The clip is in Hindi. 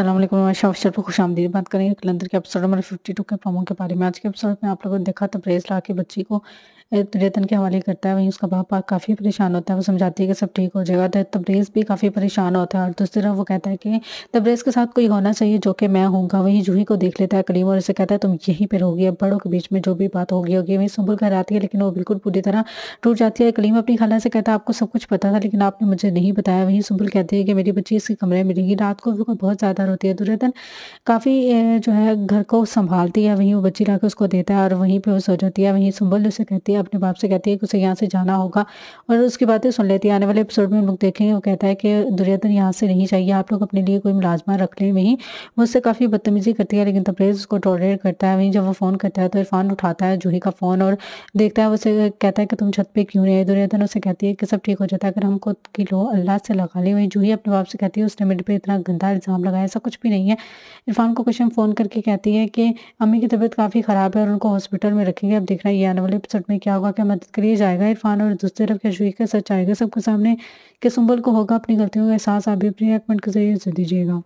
असलम मैं पर खुश आमदी बात करेंगे कलंदर के एपिसोड नंबर फिफ्टी टू के प्रोमो के बारे में आज के एपिसोड में आप लोगों ने देखा प्रेस ला के बच्ची को रेतन तो के हवाले करता है वहीं उसका पापा काफ़ी परेशान होता है वो समझाती है कि सब ठीक हो जाएगा तो तब्रेज़ भी काफ़ी परेशान होता है और दूसरी तो तरफ वो कहता है कि तब्रेज़ के साथ कोई होना चाहिए जो कि मैं होऊंगा वहीं जूही को देख लेता है करीम और उसे कहता है तुम यहीं पर होगी अब बड़ों के बीच में जो भी बात होगी होगी वहीं संभल कर आती है लेकिन वो बिल्कुल पूरी तरह टूट जाती है कलीम अपनी खाला से कहता है आपको सब कुछ पता था लेकिन आपने मुझे नहीं बताया वहीं सुबुल कहती है कि मेरी बच्ची इसके कमरे में रहेंगी रात को वो बहुत ज़्यादा रोती है दुर्योधन तो काफ़ी जो है घर को संभालती है वहीं वो बच्ची ला उसको देता है और वहीं पर वो सो जाती है वहीं सुबल उसे कहती है अपने बाप से कहती है कि उसे यहाँ से जाना होगा और उसकी बातें सुन लेती है आने वाले एपिसोड में हम लोग देखेंगे वो कहता है कि दुर्योधन यहाँ से नहीं चाहिए आप लोग अपने लिए कोई मुलाजमा रख लें वहीं वो उससे काफ़ी बदतमीजी करती है लेकिन तब्रेज़ उसको टॉलरेट करता है वहीं जब वो फ़ोन करता है तो इरफान उठाता है जूही का फ़ोन और देखता है उसे कहता है कि तुम छत पर क्यों नहीं आए दुर्योधन उसे कहती है कि सब ठीक हो जाता है अगर हम खुद की लो अल्लाह से लगा लें वहीं जूही अपने बाप से कहती है उसने मेरे पर इतना गंदा इल्ज़ाम लगाया ऐसा कुछ भी नहीं है इरफान को क्वेश्चन फ़ोन करके कहती है कि अम्मी की तबीयत काफ़ी ख़राब है और उनको हॉस्पिटल में रखेंगे अब देखना ये आने वाले एपिसोड में क्या होगा क्या मदद करिए जाएगा इरफान और दूसरी तरफ के शरीक सच आएगा सबके सामने के सुबल को होगा अपनी गलतियों का एहसास आप भी अपनी रेकमेंट के जरिए दीजिएगा